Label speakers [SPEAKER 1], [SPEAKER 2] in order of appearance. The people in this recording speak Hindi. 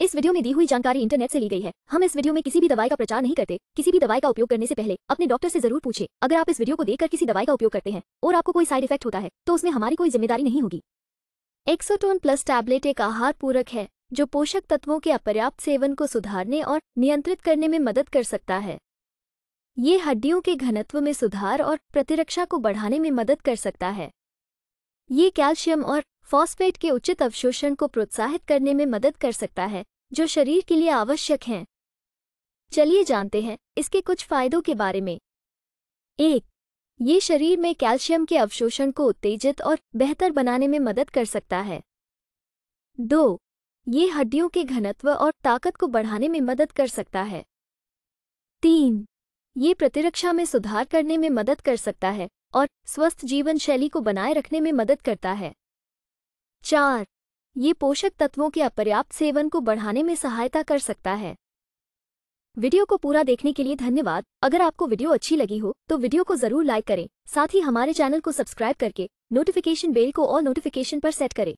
[SPEAKER 1] इस वीडियो में दी हुई जानकारी इंटरनेट से ली गई है हम इस वीडियो में किसी भी दवाई का प्रचार नहीं करते किसी भी दवाई का उपयोग करने से पहले अपने डॉक्टर से जरूर पूछे अगर आप इस वीडियो को देखकर किसी दवाई का उपयोग करते हैं और आपको कोई साइड इफेक्ट होता है तो उसमें हमारी कोई जिम्मेदारी नहीं होगी एक्सोटोन प्लस टैबलेट एक आहार पूरक है जो पोषक तत्वों के अपर्याप्त सेवन को सुधारने और नियंत्रित करने में मदद कर सकता है ये हड्डियों के घनत्व में सुधार और प्रतिरक्षा को बढ़ाने में मदद कर सकता है ये कैल्शियम और फॉस्फेट के उचित अवशोषण को प्रोत्साहित करने में मदद कर सकता है जो शरीर के लिए आवश्यक हैं चलिए जानते हैं इसके कुछ फायदों के बारे में एक ये शरीर में कैल्शियम के अवशोषण को उत्तेजित और बेहतर बनाने में मदद कर सकता है दो ये हड्डियों के घनत्व और ताकत को बढ़ाने में मदद कर सकता है तीन ये प्रतिरक्षा में सुधार करने में मदद कर सकता है और स्वस्थ जीवन शैली को बनाए रखने में मदद करता है चार ये पोषक तत्वों के अपर्याप्त सेवन को बढ़ाने में सहायता कर सकता है वीडियो को पूरा देखने के लिए धन्यवाद अगर आपको वीडियो अच्छी लगी हो तो वीडियो को जरूर लाइक करें साथ ही हमारे चैनल को सब्सक्राइब करके नोटिफिकेशन बेल को और नोटिफिकेशन पर सेट करें